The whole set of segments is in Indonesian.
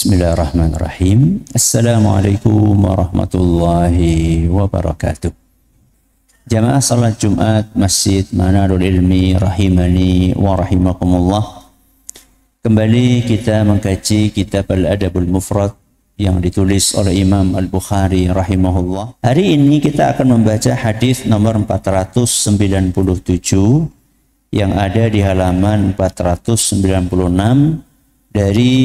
Bismillahirrahmanirrahim. Assalamualaikum warahmatullahi wabarakatuh. Jamaah salat Jumat Masjid Manarul Ilmi rahimani wa rahimakumullah. Kembali kita mengkaji kitab Al-Adabul Mufrad yang ditulis oleh Imam Al-Bukhari rahimahullah. Hari ini kita akan membaca hadis nomor 497 yang ada di halaman 496 dari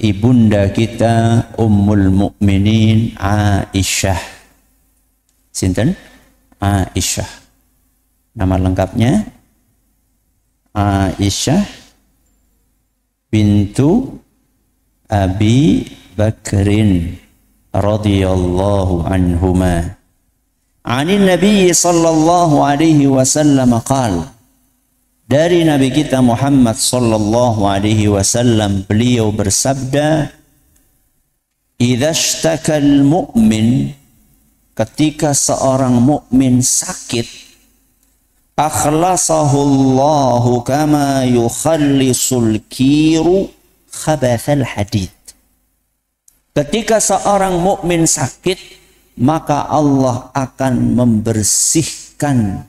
ibunda kita Ummul Mukminin Aisyah. Sinten? Aisyah. Nama lengkapnya Aisyah bintu Abi Bakrin radhiyallahu anhuma. Anin Nabi sallallahu alaihi wasallam qala dari Nabi kita Muhammad sallallahu alaihi wasallam beliau bersabda idza mu'min ketika seorang mukmin sakit Allah kama yukhallisul kiru khabathal hadid ketika seorang mukmin sakit maka Allah akan membersihkan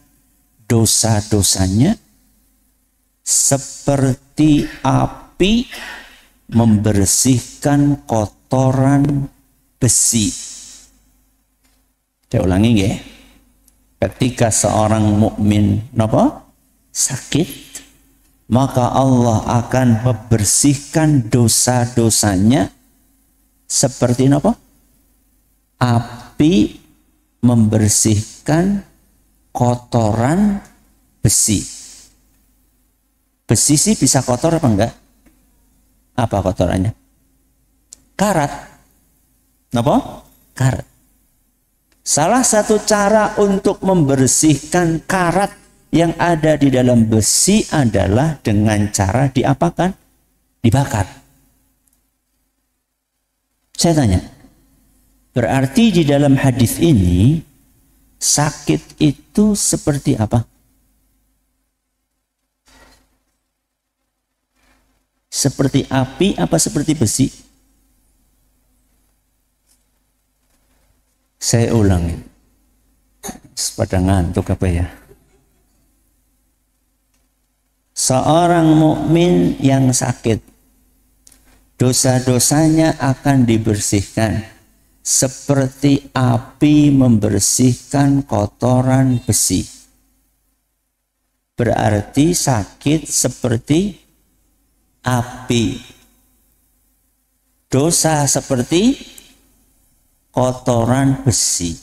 dosa-dosanya seperti api membersihkan kotoran besi. Saya ulangi ya. Ketika seorang mukmin napa? sakit, maka Allah akan membersihkan dosa-dosanya seperti apa? Api membersihkan kotoran besi. Besi sih bisa kotor apa enggak? Apa kotorannya? Karat. Kenapa? Karat. Salah satu cara untuk membersihkan karat yang ada di dalam besi adalah dengan cara diapakan? Dibakar. Saya tanya, berarti di dalam hadis ini sakit itu seperti apa? Seperti api apa seperti besi? Saya ulangi. Pada ngantuk apa ya? Seorang mukmin yang sakit, dosa-dosanya akan dibersihkan seperti api membersihkan kotoran besi. Berarti sakit seperti api. Dosa seperti kotoran besi.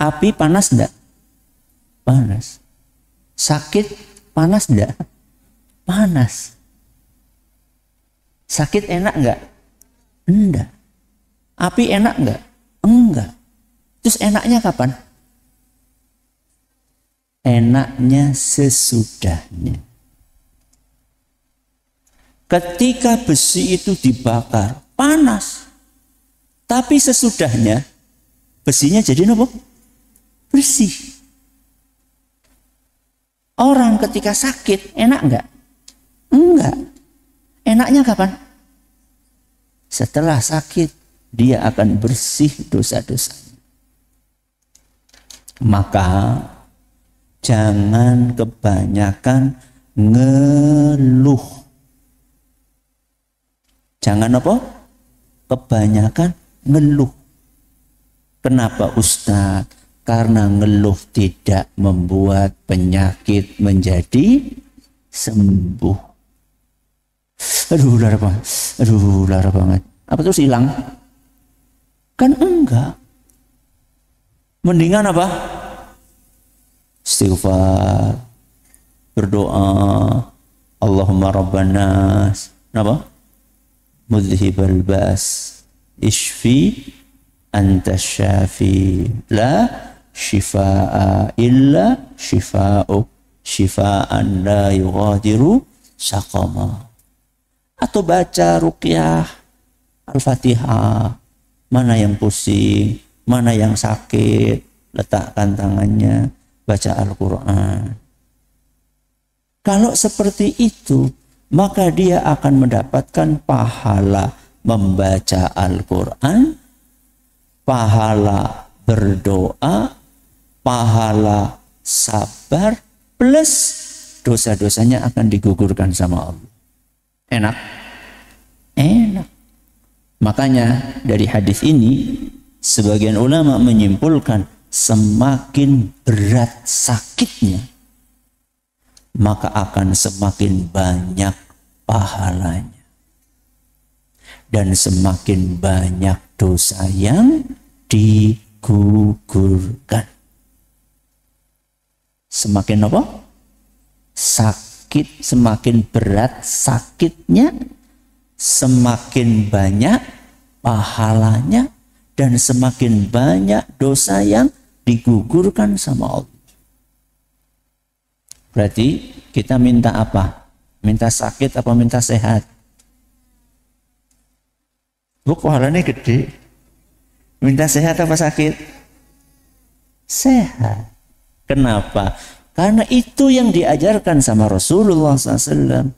Api panas enggak? Panas. Sakit panas enggak? Panas. Sakit enak enggak? Enggak. Api enak enggak? Enggak. Terus enaknya kapan? Enaknya sesudahnya ketika besi itu dibakar panas. Tapi sesudahnya besinya jadi apa? Bersih. Orang ketika sakit enak enggak? Enggak. Enaknya kapan? Setelah sakit dia akan bersih dosa-dosa. Maka jangan kebanyakan ngeluh Jangan apa? Kebanyakan ngeluh. Kenapa Ustaz? Karena ngeluh tidak membuat penyakit menjadi sembuh. Aduh, lara banget. Aduh, lara banget. Apa terus hilang? Kan enggak. Mendingan apa? Istighfar, berdoa, Allahumma rabbanas, Kenapa? مذهب الباس isfi anta syafi la شفاء illa شفاء شفاء la yughadiru saqama atau baca ruqyah Al-Fatihah mana yang pusing mana yang sakit letakkan tangannya baca Al-Qur'an kalau seperti itu maka dia akan mendapatkan pahala membaca Al-Quran, pahala berdoa, pahala sabar, plus dosa-dosanya akan digugurkan sama Allah. Enak? Enak. Makanya dari hadis ini, sebagian ulama menyimpulkan semakin berat sakitnya maka akan semakin banyak pahalanya dan semakin banyak dosa yang digugurkan. Semakin apa? Sakit, semakin berat sakitnya, semakin banyak pahalanya dan semakin banyak dosa yang digugurkan sama Allah. Berarti kita minta apa? Minta sakit apa minta sehat? Bu pahalanya gede. Minta sehat apa sakit? Sehat. Kenapa? Karena itu yang diajarkan sama Rasulullah SAW.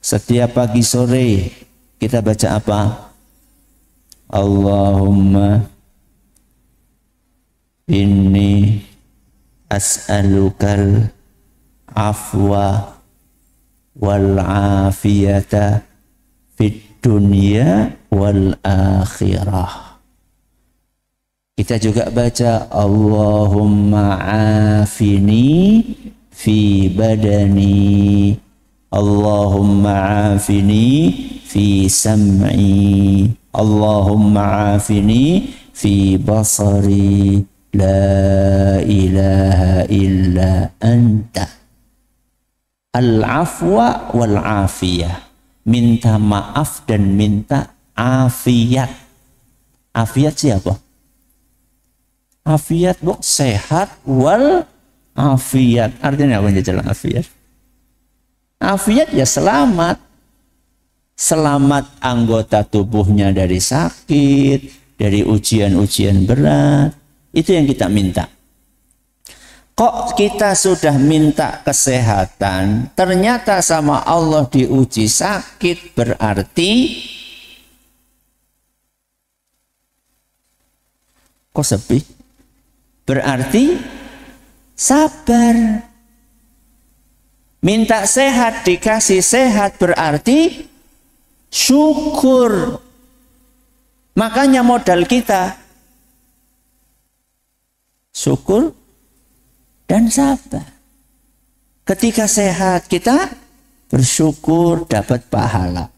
Setiap pagi sore kita baca apa? Allahumma inni as'alukal afwa wal afiyata fid dunya wal akhirah. Kita juga baca Allahumma afini fi badani Allahumma afini fi sam'i Allahumma afini fi basari La ilaha illa anta al-afwa wal afiyah. Minta maaf dan minta afiat. Afiat siapa? Afiat bu sehat wal afiat. Artinya apa yang jalan afiat? Afiat ya selamat. Selamat anggota tubuhnya dari sakit, dari ujian-ujian berat. Itu yang kita minta kok kita sudah minta kesehatan ternyata sama Allah diuji sakit berarti kok sepi berarti sabar minta sehat dikasih sehat berarti syukur makanya modal kita syukur dan sabar. Ketika sehat kita bersyukur dapat pahala.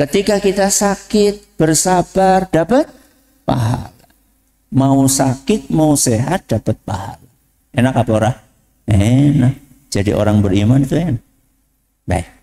Ketika kita sakit bersabar dapat pahala. Mau sakit mau sehat dapat pahala. Enak apa orang? Enak. Jadi orang beriman itu enak. Baik.